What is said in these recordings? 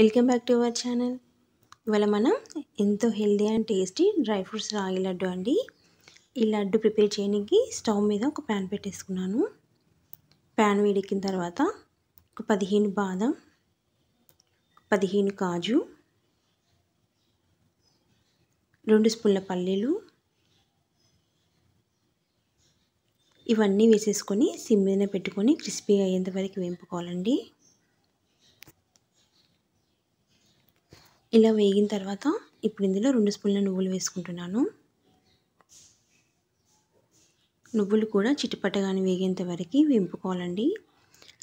welcome back to our channel ఇవాళ మనం ఎంతో healthy and tasty dry fruits ragi laddu అండి ఈ లడ్డు ప్రిపేర్ చేయడానికి స్టవ్ మీద ఒక ప్యాన్ పెట్టేసుకున్నాను ప్యాన్ వేడెక్కిన తర్వాత ఒక పదిహేను బాదం పదిహేను కాజు రెండు స్పూన్ల పల్లీలు ఇవన్నీ వేసేసుకొని సిమ్ మీద పెట్టుకొని క్రిస్పీ అయ్యేంత వరకు వేపుకోవాలండి ఇలా వేగిన తర్వాత ఇప్పుడు ఇందులో రెండు స్పూన్ల నువ్వులు వేసుకుంటున్నాను నువ్వులు కూడా చిటిపట్టగానే వేగేంత వరకు వేంపుకోవాలండి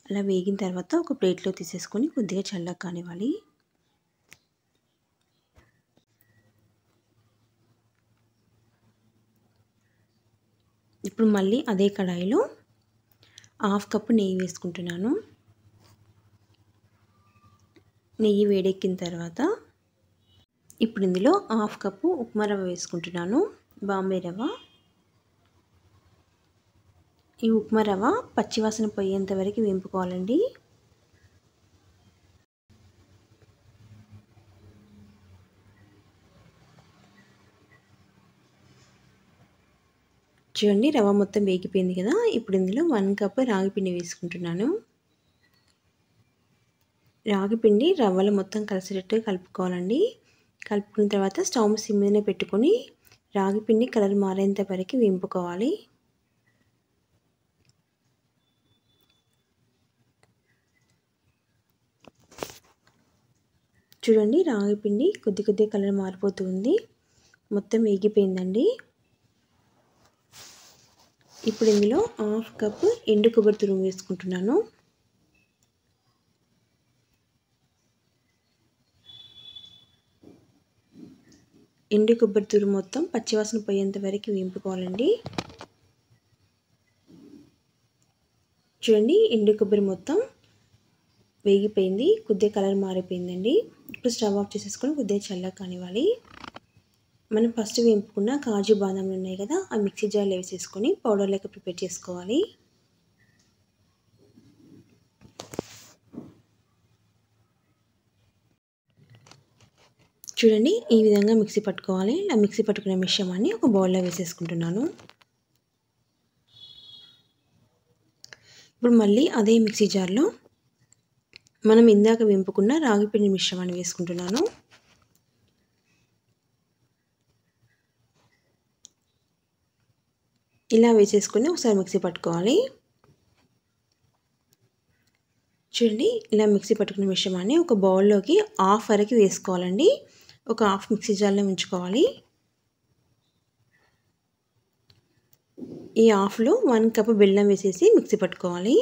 అలా వేగిన తర్వాత ఒక ప్లేట్లో తీసేసుకొని కొద్దిగా చల్లగా కానివ్వాలి ఇప్పుడు మళ్ళీ అదే కడాయిలో హాఫ్ కప్పు నెయ్యి వేసుకుంటున్నాను నెయ్యి వేడెక్కిన తర్వాత ఇప్పుడు ఇందులో హాఫ్ కప్పు ఉప్మా రవ్వ వేసుకుంటున్నాను బాంబే రవ్వ ఈ ఉప్మా రవ్వ పచ్చివాసన పోయేంత వరకు వేంపుకోవాలండి చూడండి రవ్వ మొత్తం వేగిపోయింది కదా ఇప్పుడు ఇందులో వన్ కప్ రాగిపిండి వేసుకుంటున్నాను రాగిపిండి రవ్వలు మొత్తం కలిసేటట్టు కలుపుకోవాలండి కలుపుకున్న తర్వాత స్టవ్ సిమ్ మీదనే పెట్టుకొని రాగి పిండి కలర్ మారేంత వరకు వింపుకోవాలి చూడండి రాగి పిండి కొద్ది కొద్దిగా కలర్ మారిపోతుంది మొత్తం వేగిపోయిందండి ఇప్పుడు ఇందులో హాఫ్ కప్ ఎండు కొబ్బరి తురుము వేసుకుంటున్నాను ఎండు కొబ్బరి తురు మొత్తం పచ్చివాసన పోయేంత వరకు వేయింపుకోవాలండి చూడండి ఎండు కొబ్బరి మొత్తం వేగిపోయింది కొద్దిగా కలర్ మారిపోయిందండి ఇప్పుడు స్టవ్ ఆఫ్ చేసేసుకొని కొద్దిగా చల్లగా కానివ్వాలి మనం ఫస్ట్ వేయింపుకున్న కాజు బాదాములు ఉన్నాయి కదా ఆ మిక్సీ జార్లో వేసేసుకొని పౌడర్ లెక్క ప్రిపేర్ చేసుకోవాలి చూడండి ఈ విధంగా మిక్సీ పట్టుకోవాలి ఇలా మిక్సీ పట్టుకునే మిశ్రమాన్ని ఒక బౌల్లో వేసేసుకుంటున్నాను ఇప్పుడు మళ్ళీ అదే మిక్సీ జార్లో మనం ఇందాక వెంపుకున్న రాగిపిండి మిశ్రమాన్ని వేసుకుంటున్నాను ఇలా వేసేసుకుని ఒకసారి మిక్సీ పట్టుకోవాలి చూడండి ఇలా మిక్సీ పట్టుకున్న మిశ్రమాన్ని ఒక బౌల్లోకి హాఫ్ వరకు వేసుకోవాలండి ఒక హాఫ్ మిక్సీ జార్లో ఉంచుకోవాలి ఈ హాఫ్లో వన్ కప్ బెల్లం వేసేసి మిక్సీ పట్టుకోవాలి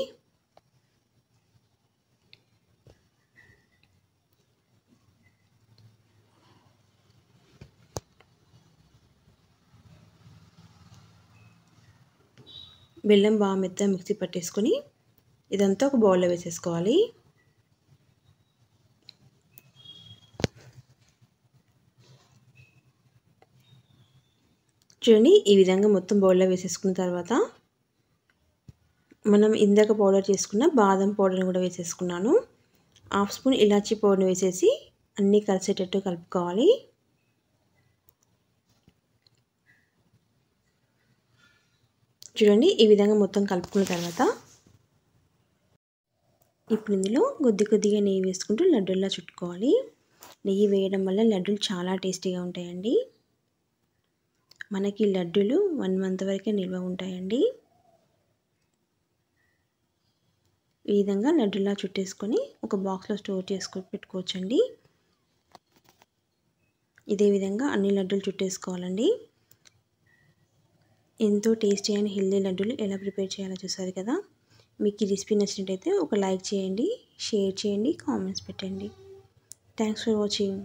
బెల్లం బాగా మెత్త మిక్సీ పట్టేసుకొని ఇదంతా ఒక బౌల్లో వేసేసుకోవాలి చూడండి ఈ విధంగా మొత్తం బౌల్లో వేసేసుకున్న తర్వాత మనం ఇందాక పౌడర్ చేసుకున్న బాదం పౌడర్ని కూడా వేసేసుకున్నాను హాఫ్ స్పూన్ ఇలాచీ పౌడర్ని వేసేసి అన్నీ కలిసేటట్టు కలుపుకోవాలి చూడండి ఈ విధంగా మొత్తం కలుపుకున్న తర్వాత ఇప్పుడు ఇందులో కొద్ది కొద్దిగా నెయ్యి వేసుకుంటూ లడ్డూల్లా చుట్టుకోవాలి నెయ్యి వేయడం వల్ల లడ్డూలు చాలా టేస్టీగా ఉంటాయండి మనకి లడ్డూలు వన్ మంత్ వరకే నిల్వ ఉంటాయండి ఈ విధంగా లడ్డులా చుట్టేసుకొని ఒక బాక్స్లో స్టోర్ చేసుకో పెట్టుకోవచ్చండి ఇదే విధంగా అన్ని లడ్డూలు చుట్టేసుకోవాలండి ఎంతో టేస్టీ అయిన హెల్దీ లడ్డూలు ఎలా ప్రిపేర్ చేయాలో చూసారు కదా మీకు ఈ రెసిపీ నచ్చినట్టయితే ఒక లైక్ చేయండి షేర్ చేయండి కామెంట్స్ పెట్టండి థ్యాంక్స్ ఫర్ వాచింగ్